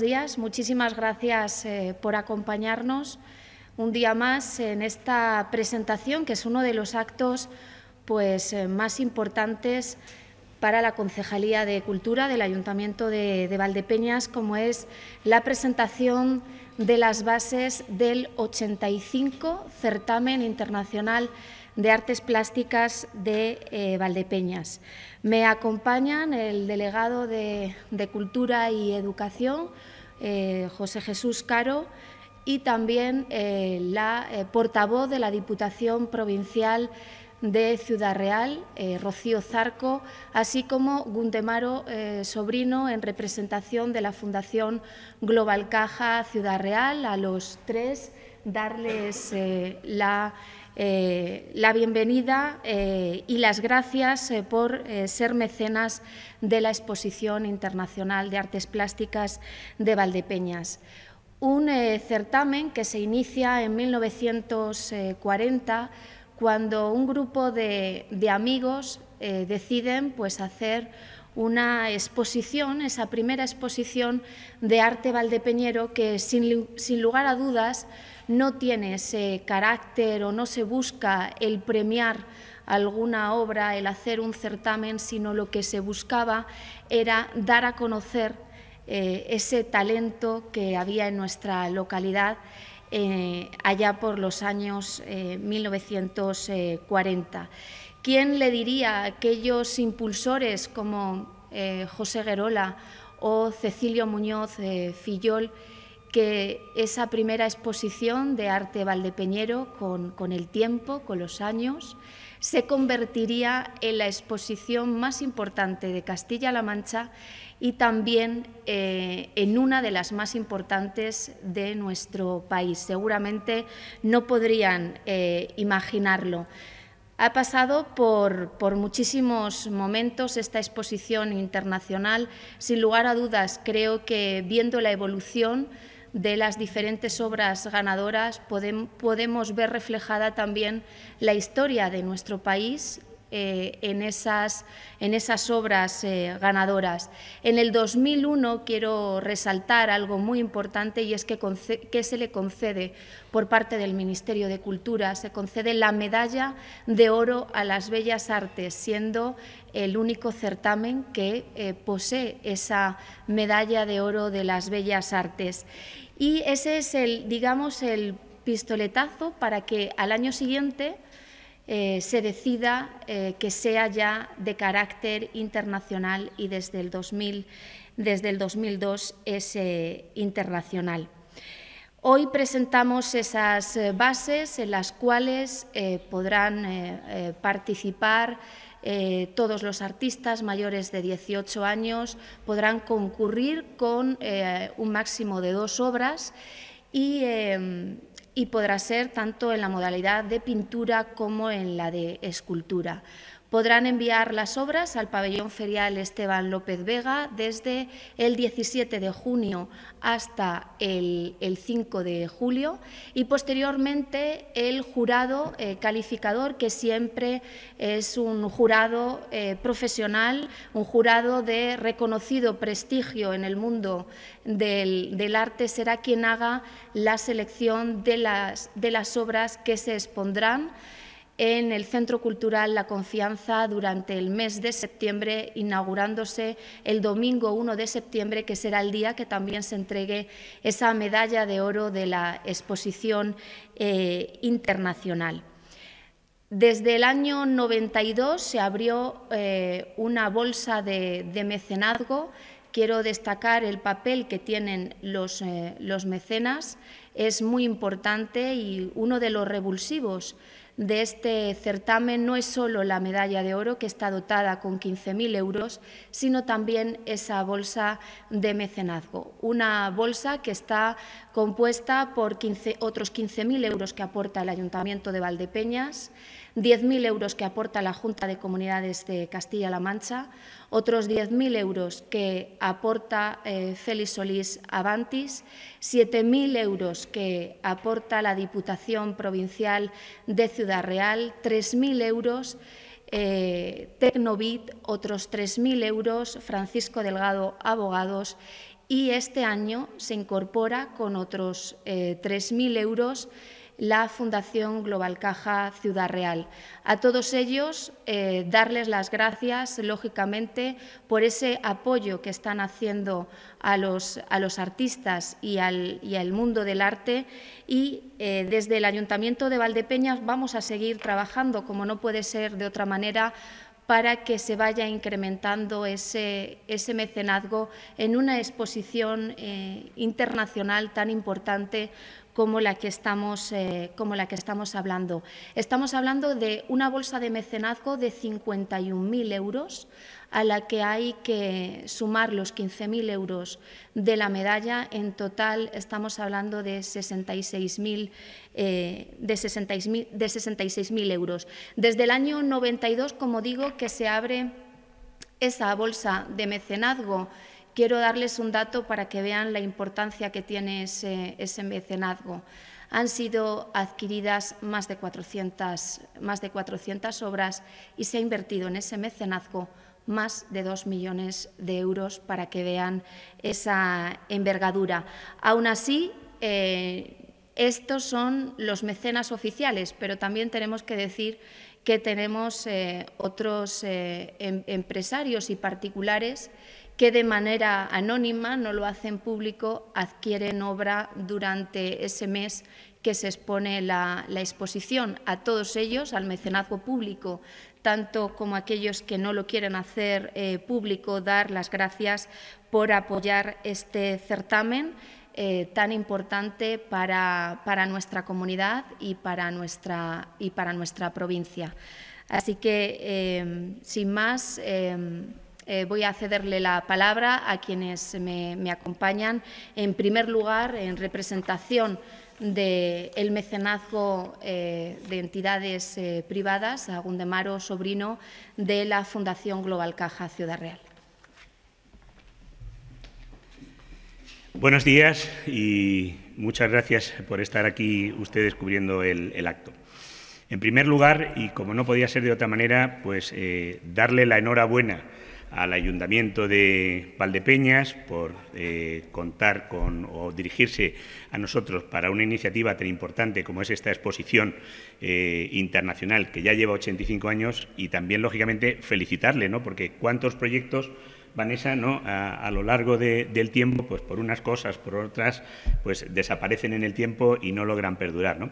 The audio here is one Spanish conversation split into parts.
días. Muchísimas gracias eh, por acompañarnos un día más en esta presentación, que es uno de los actos pues, eh, más importantes para la Concejalía de Cultura del Ayuntamiento de, Valdepeñas, como es la presentación de las bases del 85 Certamen Internacional de Artes Plásticas de eh, Valdepeñas. Me acompañan el delegado de Cultura y Educación, eh, José Jesús Caro, y también eh, la eh, portavoz de la Diputación Provincial de Ciudad Real, Rocío Zarco, así como Guntemaro Sobrino, en representación de la Fundación Global Caja Ciudad Real, a los tres darles la eh, la bienvenida eh, y las gracias eh, por ser mecenas de la Exposición Internacional de Artes Plásticas de Valdepeñas. Un certamen que se inicia en 1940 cuando un grupo de, amigos deciden pues, hacer una exposición, esa primera exposición de arte valdepeñero que sin, lugar a dudas no tiene ese carácter o no se busca el premiar alguna obra, el hacer un certamen, sino lo que se buscaba era dar a conocer eh, ese talento que había en nuestra localidad eh, allá por los años 1940. Eh, ¿Quién le diría a aquellos impulsores como eh, José Guerola o Cecilio Muñoz eh, Fillol que esa primera exposición de arte valdepeñero con, el tiempo, con los años, se convertiría en la exposición más importante de Castilla-La Mancha y también eh, en una de las más importantes de nuestro país. Seguramente no podrían imaginarlo. Ha pasado por, por, muchísimos momentos esta exposición internacional. Sin lugar a dudas, creo que viendo la evolución de las diferentes obras ganadoras podemos ver reflejada también la historia de nuestro país, eh, en, esas, en, esas, obras eh, ganadoras. En el 2001 quiero resaltar algo muy importante y es que, que, se le concede por parte del Ministerio de Cultura, se concede la medalla de oro a las bellas artes, siendo el único certamen que eh, posee esa medalla de oro de las bellas artes. Y ese es el, digamos, el pistoletazo para que al año siguiente eh, se decida eh, que sea ya de carácter internacional y desde el, 2002 es eh, internacional. Hoy presentamos esas bases en las cuales podrán participar todos los artistas mayores de 18 años podrán concurrir con un máximo de dos obras Em, y, podrá ser tanto en la modalidad de pintura como en la de escultura podrán enviar las obras al pabellón ferial Esteban López Vega desde el 17 de junio hasta el, 5 de julio y posteriormente el jurado eh, calificador, que siempre es un jurado eh, profesional, un jurado de reconocido prestigio en el mundo del, arte, será quien haga la selección de las, de las obras que se expondrán en el Centro Cultural La Confianza durante el mes de septiembre, inaugurándose el domingo 1 de septiembre, que será el día que también se entregue esa medalla de oro de la exposición eh, internacional. Desde el año 92 se abrió eh, una bolsa de, mecenazgo. Quiero destacar el papel que tienen los, eh, los mecenas. Es muy importante y uno de los revulsivos de este certamen no es solo la medalla de oro, que está dotada con 15.000 euros, sino también esa bolsa de mecenazgo. Una bolsa que está compuesta por 15, otros 15.000 euros que aporta el Ayuntamiento de Valdepeñas, 10.000 euros que aporta la Junta de Comunidades de Castilla-La Mancha, otros 10.000 euros que aporta eh, Félix Solís Avantis, 7.000 euros que aporta la Diputación Provincial de Ciudad Real, 3.000 euros eh, Tecnovit, otros 3.000 euros Francisco Delgado Abogados y este año se incorpora con otros 3.000 eh, euros la Fundación Global Caja Ciudad Real. A todos ellos, eh, darles las gracias, lógicamente, por ese apoyo que están haciendo a los, a los artistas y al, y al, mundo del arte. Y eh, desde el Ayuntamiento de Valdepeñas vamos a seguir trabajando, como no puede ser de otra manera, para que se vaya incrementando ese, ese mecenazgo en una exposición eh, internacional tan importante como la que estamos, eh, como la que estamos hablando. Estamos hablando de una bolsa de mecenazgo de 51.000 euros, a la que hay que sumar los 15.000 euros de la medalla. En total estamos hablando de 66.000 eh, euros. Desde el año 92, como digo, que se abre esa bolsa de mecenazgo quiero darles un dato para que vean la importancia que tiene ese, mecenazgo. Han sido adquiridas más de, 400, obras y se ha invertido en ese mecenazgo más de 2 millones de euros para que vean esa envergadura. Aún así, eh, estos son los mecenas oficiales, pero también tenemos que decir que tenemos eh, otros eh, em, empresarios y particulares que de manera anónima, no lo hacen público, adquieren obra durante ese mes que se expone la, exposición. A todos ellos, al mecenazgo público, tanto como a aquellos que no lo quieren hacer eh, público, dar las gracias por apoyar este certamen. Eh, tan importante para, para, nuestra comunidad y para nuestra, y para nuestra provincia. Así que, eh, sin más, eh, voy a cederle la palabra a quienes me, acompañan. En primer lugar, en representación del mecenazgo eh, de entidades eh, privadas, a Gundemaro Sobrino, de la Fundación Global Caja Ciudad Real. Buenos días y muchas gracias por estar aquí ustedes cubriendo el, acto. En primer lugar, y como no podía ser de otra manera, pues darle la enhorabuena al Ayuntamiento de Valdepeñas por eh, contar con o dirigirse a nosotros para una iniciativa tan importante como es esta exposición eh, internacional que ya lleva 85 años y también, lógicamente, felicitarle, ¿no? porque cuántos proyectos Vanessa, ¿no? A, lo largo del tiempo, pues por unas cosas, por otras, pues desaparecen en el tiempo y no logran perdurar, ¿no?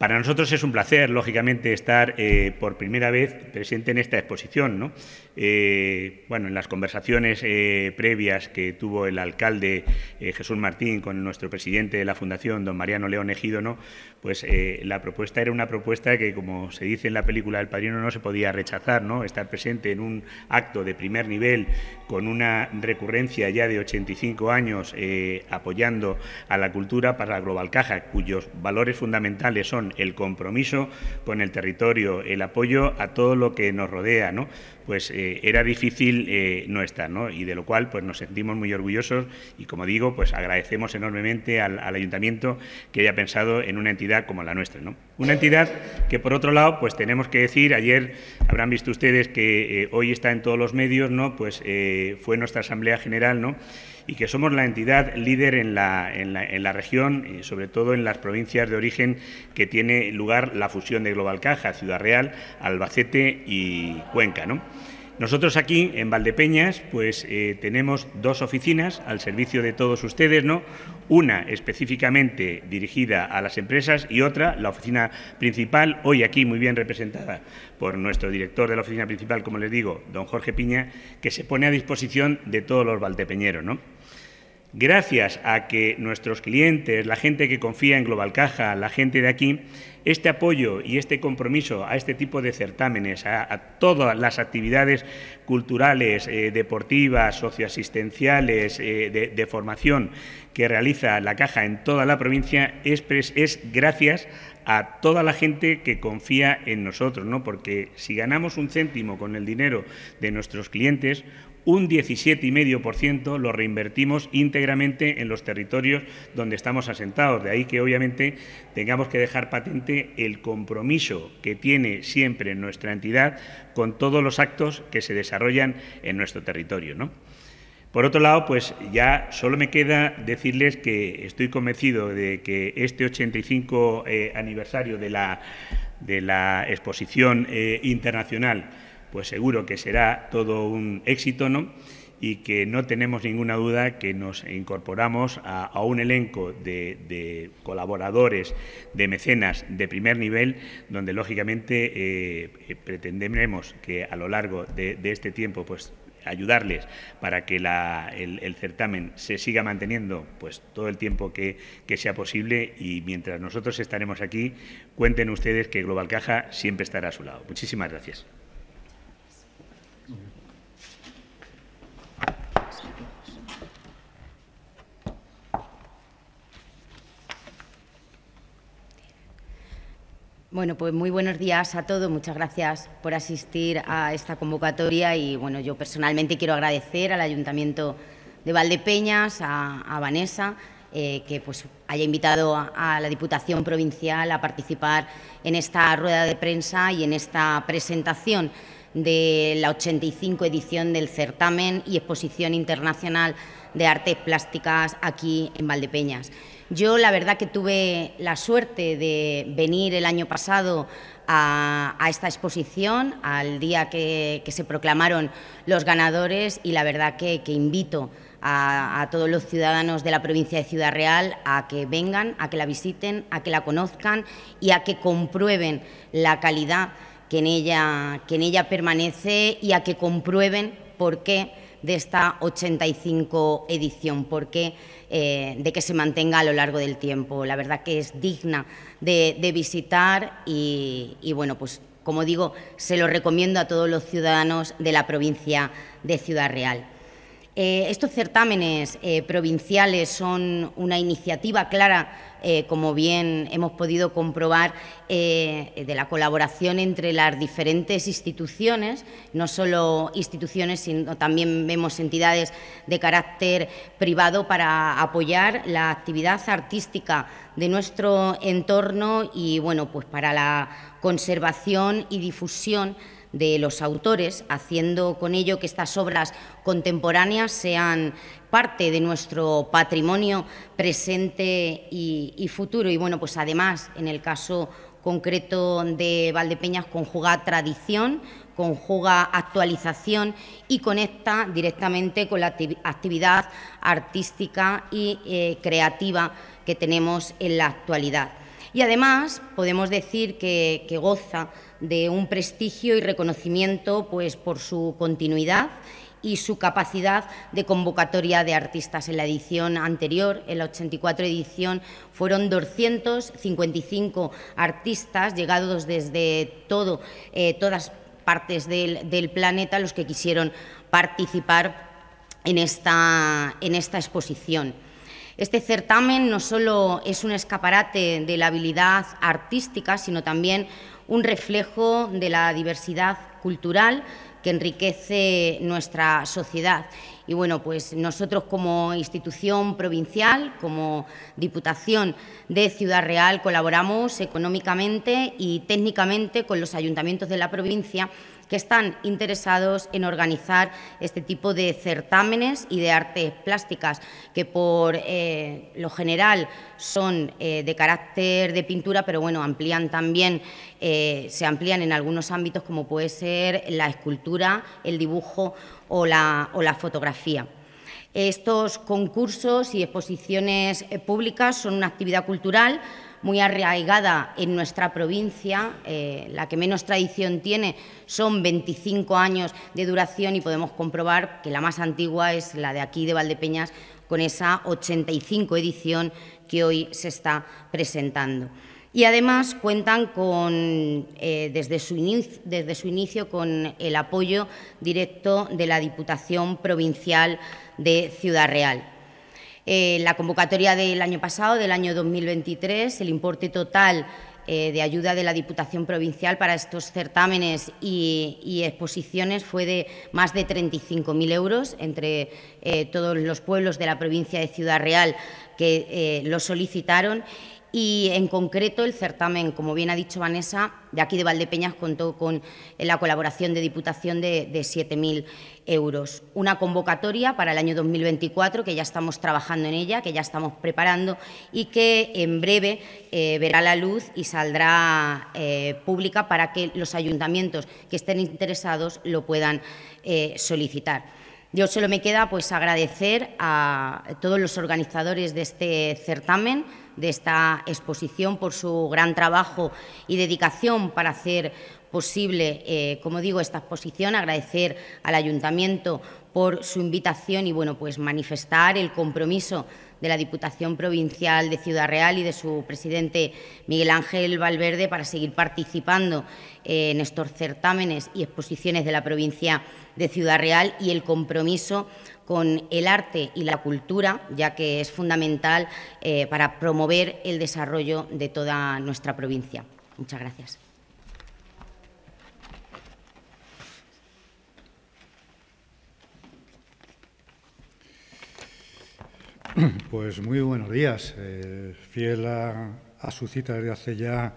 Para nosotros es un placer, lógicamente, estar eh, por primera vez presente en esta exposición. Eh, bueno, en las conversaciones eh, previas que tuvo el alcalde Jesús Martín con nuestro presidente de la Fundación, don Mariano León Ejido, ¿no? pues la propuesta era una propuesta que, como se dice en la película del Padrino, no se podía rechazar, ¿no? estar presente en un acto de primer nivel con una recurrencia ya de 85 años apoyando a la cultura para la Global Caja, cuyos valores fundamentales son el compromiso con el territorio, el apoyo a todo lo que nos rodea, ¿no? pues eh, era difícil eh, no estar, Y de lo cual pues nos sentimos muy orgullosos y como digo, pues agradecemos enormemente al, ayuntamiento que haya pensado en una entidad como la nuestra, Una entidad que por otro lado, pues tenemos que decir, ayer habrán visto ustedes que eh, hoy está en todos los medios, ¿no? Pues fue nuestra asamblea general, ¿no? y que somos la entidad líder en la, región, sobre todo en las provincias de origen que tiene lugar la fusión de Global Caja, Ciudad Real, Albacete y Cuenca. ¿no? Nosotros aquí en Valdepeñas, pues eh, tenemos dos oficinas al servicio de todos ustedes, ¿no? Una específicamente dirigida a las empresas y otra, la oficina principal, hoy aquí muy bien representada por nuestro director de la oficina principal, como les digo, don Jorge Piña, que se pone a disposición de todos los valdepeñeros, ¿no? gracias a que nuestros clientes, la gente que confía en Global Caja, la gente de aquí, este apoyo y este compromiso a este tipo de certámenes, a, todas las actividades culturales, eh, deportivas, socioasistenciales, eh, de, formación que realiza la Caja en toda la provincia, es, es gracias a toda la gente que confía en nosotros, ¿no? Porque si ganamos un céntimo con el dinero de nuestros clientes, un 17,5% lo reinvertimos íntegramente en los territorios donde estamos asentados. De ahí que obviamente tengamos que dejar patente el compromiso que tiene siempre nuestra entidad con todos los actos que se desarrollan en nuestro territorio. Por otro lado, pues ya solo me queda decirles que estoy convencido de que este 85 eh, aniversario de la, de la exposición eh, internacional pues seguro que será todo un éxito, ¿no? y que no tenemos ninguna duda que nos incorporamos a, un elenco de, colaboradores, de mecenas de primer nivel, donde lógicamente eh, eh, pretendemos que a lo largo de, este tiempo pues, ayudarles para que el, certamen se siga manteniendo pues todo el tiempo que, que, sea posible y mientras nosotros estaremos aquí, cuenten ustedes que Global Caja siempre estará a su lado. Muchísimas gracias. Bueno, pues muy buenos días a todos. Muchas gracias por asistir a esta convocatoria y bueno, yo personalmente quiero agradecer al Ayuntamiento de Valdepeñas, a, Vanessa, eh, que pues haya invitado a, la Diputación Provincial a participar en esta rueda de prensa y en esta presentación de la 85 edición del certamen y exposición internacional de artes plásticas aquí en Valdepeñas. Yo la verdad que tuve la suerte de venir el año pasado a, esta exposición, al día que, se proclamaron los ganadores y la verdad que, invito a, todos los ciudadanos de la provincia de Ciudad Real a que vengan, a que la visiten, a que la conozcan y a que comprueben la calidad que en ella, ella permanece y a que comprueben por qué de esta 85 edición, porque eh, de que se mantenga a lo largo del tiempo. La verdad que es digna de, visitar y, y, bueno, pues como digo, se lo recomiendo a todos los ciudadanos de la provincia de Ciudad Real. Eh, estos certámenes eh, provinciales son una iniciativa clara, eh, como bien hemos podido comprobar, de la colaboración entre las diferentes instituciones, no solo instituciones, sino también vemos entidades de carácter privado para apoyar la actividad artística de nuestro entorno y, bueno, pues para la conservación y difusión de los autores, haciendo con ello que estas obras contemporáneas sean parte de nuestro patrimonio presente y, futuro. Y bueno, pues además, en el caso concreto de Valdepeñas, conjuga tradición, conjuga actualización y conecta directamente con la actividad artística y eh, creativa que tenemos en la actualidad. Y además podemos decir que, goza de un prestigio y reconocimiento pues, por su continuidad y su capacidad de convocatoria de artistas. En la edición anterior, en la 84 edición, fueron 255 artistas llegados desde todo, eh, todas partes del, planeta los que quisieron participar en esta exposición. Este certamen no solo es un escaparate de la habilidad artística, sino también un reflejo de la diversidad cultural que enriquece nuestra sociedad. Y bueno, pues nosotros como institución provincial, como Diputación de Ciudad Real, colaboramos económicamente y técnicamente con los ayuntamientos de la provincia que están interesados en organizar este tipo de certámenes y de artes plásticas, que por eh, lo general son eh, de carácter de pintura, pero bueno, amplían también, eh, se amplían en algunos ámbitos como puede ser la escultura, el dibujo o la fotografía. Estos concursos y exposiciones eh, públicas son una actividad cultural muy arraigada en nuestra provincia. Eh, la que menos tradición tiene son 25 años de duración y podemos comprobar que la más antigua es la de aquí, de Valdepeñas, con esa 85 edición que hoy se está presentando. Y además cuentan con, eh, desde, su desde su inicio con el apoyo directo de la Diputación Provincial de Ciudad Real. Eh, la convocatoria del año pasado, del año 2023, el importe total eh, de ayuda de la Diputación Provincial para estos certámenes y, exposiciones fue de más de 35.000 euros entre eh, todos los pueblos de la provincia de Ciudad Real que lo solicitaron y en concreto el certamen, como bien ha dicho Vanessa, de aquí de Valdepeñas contó con eh, la colaboración de Diputación de, 7.000 euros. Una convocatoria para el año 2024 que ya estamos trabajando en ella, que ya estamos preparando y que en breve eh, verá la luz y saldrá eh, pública para que los ayuntamientos que estén interesados lo puedan solicitar. Yo solo me queda pues agradecer a todos los organizadores de este certamen, de esta exposición, por su gran trabajo y dedicación para hacer posible, eh, como digo, esta exposición. Agradecer al Ayuntamiento por su invitación y, bueno, pues manifestar el compromiso de la Diputación Provincial de Ciudad Real y de su presidente Miguel Ángel Valverde para seguir participando eh, en estos certámenes y exposiciones de la provincia de Ciudad Real y el compromiso con el arte y la cultura, ya que es fundamental eh, para promover el desarrollo de toda nuestra provincia. Muchas gracias. Pues muy buenos días. Eh, fiel a, a su cita desde hace ya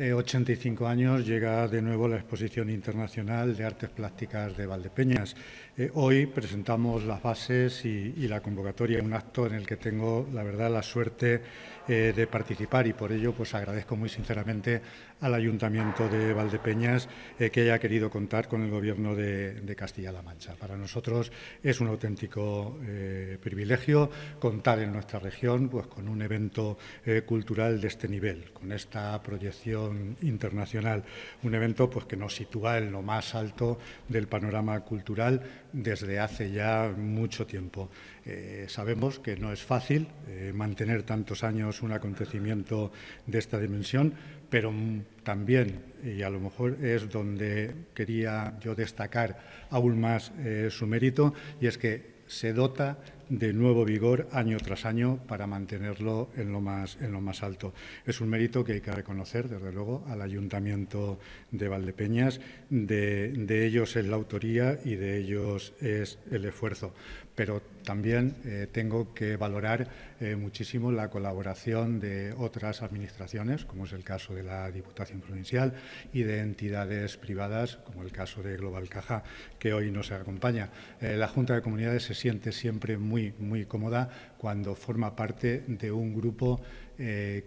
85 eh, años llega de nuevo la Exposición Internacional de Artes Plásticas de Valdepeñas. Eh, hoy presentamos las bases y, y la convocatoria, un acto en el que tengo, la verdad, la suerte eh, de participar y por ello pues agradezco muy sinceramente al Ayuntamiento de Valdepeñas eh, que haya querido contar con el Gobierno de, Castilla-La Mancha. Para nosotros es un auténtico eh, privilegio contar en nuestra región pues con un evento cultural de este nivel, con esta proyección internacional, un evento pues que nos sitúa en lo más alto del panorama cultural desde hace ya mucho tiempo. Eh, sabemos que no es fácil eh, mantener tantos años un acontecimiento de esta dimensión, pero mm, también, y a lo mejor es donde quería yo destacar aún más eh, su mérito, y es que se dota de nuevo vigor año tras año para mantenerlo en lo más, en lo más alto. Es un mérito que hay que reconocer, desde luego, al Ayuntamiento de Valdepeñas. De, de ellos es la autoría y de ellos es el esfuerzo. Pero también eh, tengo que valorar eh, muchísimo la colaboración de otras administraciones, como es el caso de la Diputación Provincial, y de entidades privadas, como el caso de Global Caja, que hoy nos acompaña. Eh, la Junta de Comunidades se siente siempre muy muy, cómoda cuando forma parte de un grupo eh,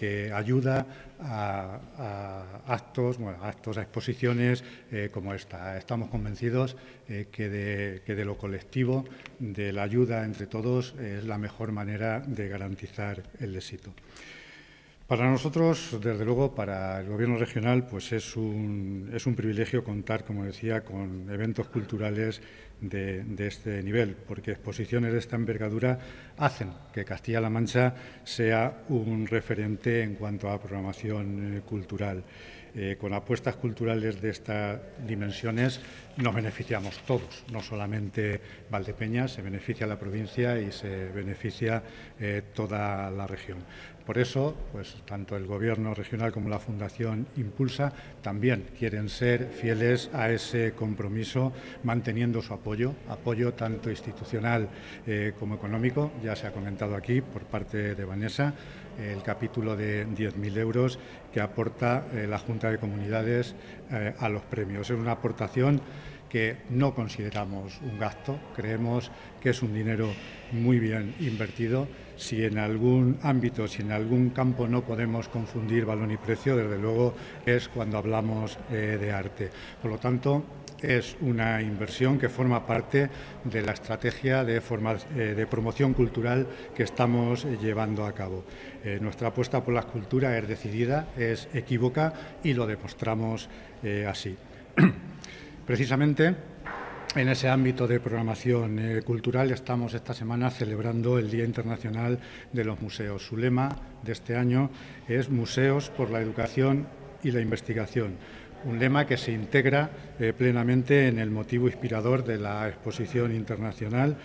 que, ayuda a, actos, a actos, exposiciones eh, como esta. Estamos convencidos eh, que, de, que, de, lo colectivo, de la ayuda entre todos, es la mejor manera de garantizar el éxito. Para nosotros, desde luego, para el Gobierno regional, pues es un, es un privilegio contar, como decía, con eventos culturales de, este nivel, porque exposiciones de esta envergadura hacen que Castilla-La Mancha sea un referente en cuanto a programación eh, cultural. Eh, con apuestas culturales de estas dimensiones nos beneficiamos todos, no solamente Valdepeña, se beneficia la provincia y se beneficia eh, toda la región. Por eso, pues tanto el Gobierno regional como la Fundación Impulsa también quieren ser fieles a ese compromiso, manteniendo su apoyo, apoyo tanto institucional eh, como económico, ya se ha comentado aquí por parte de Vanessa, eh, el capítulo de 10.000 euros que aporta eh, la Junta de Comunidades a los premios. Es una aportación que no consideramos un gasto, creemos que es un dinero muy bien invertido. Si en algún ámbito, si en algún campo no podemos confundir valor y precio, desde luego es cuando hablamos eh, de arte. Por lo tanto, es una inversión que forma parte de la estrategia de, eh, de promoción cultural que estamos eh, llevando a cabo. nuestra apuesta por la cultura es decidida, es equívoca y lo demostramos así. Precisamente en ese ámbito de programación eh, cultural estamos esta semana celebrando el Día Internacional de los Museos. Su lema de este año es Museos por la Educación y la Investigación, un lema que se integra eh, plenamente en el motivo inspirador de la Exposición Internacional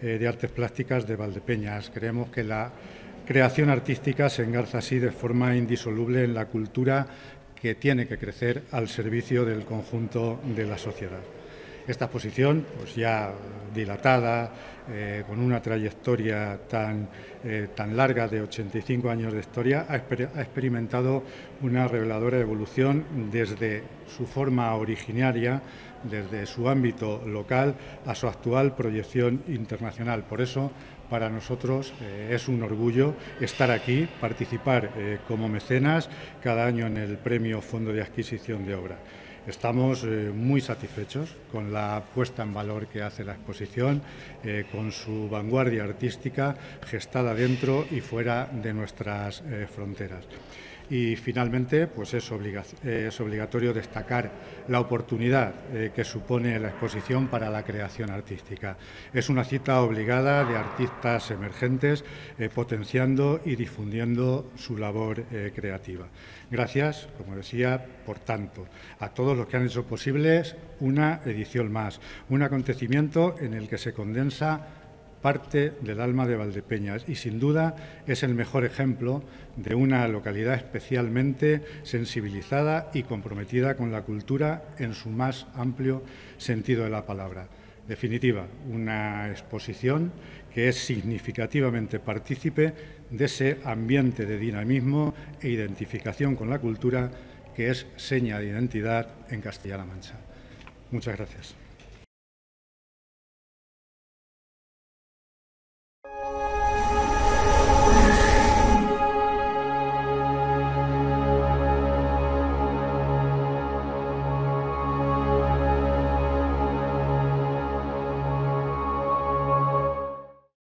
eh, de Artes Plásticas de Valdepeñas. Creemos que la creación artística se engarza así de forma indisoluble en la cultura que tiene que crecer al servicio del conjunto de la sociedad. Esta posición, pues ya dilatada, eh, con una trayectoria tan, eh, tan larga de 85 años de historia, ha, ha experimentado una reveladora evolución desde su forma originaria, desde su ámbito local, a su actual proyección internacional. Por eso, para nosotros eh, es un orgullo estar aquí, participar eh, como mecenas cada año en el Premio Fondo de Adquisición de Obra. Estamos eh, muy satisfechos con la puesta en valor que hace la exposición, con su vanguardia artística gestada dentro y fuera de nuestras fronteras. Y finalmente, pues es, obligatorio destacar la oportunidad eh, que supone la exposición para la creación artística. Es una cita obligada de artistas emergentes eh, potenciando y difundiendo su labor eh, creativa. Gracias, como decía, por tanto, a todos los que han hecho posible una edición más, un acontecimiento en el que se condensa parte del alma de Valdepeñas y sin duda es el mejor ejemplo de una localidad especialmente sensibilizada y comprometida con la cultura en su más amplio sentido de la palabra. Definitiva, una exposición que es significativamente partícipe de ese ambiente de dinamismo e identificación con la cultura que es seña de identidad en Castilla-La Mancha. Muchas gracias.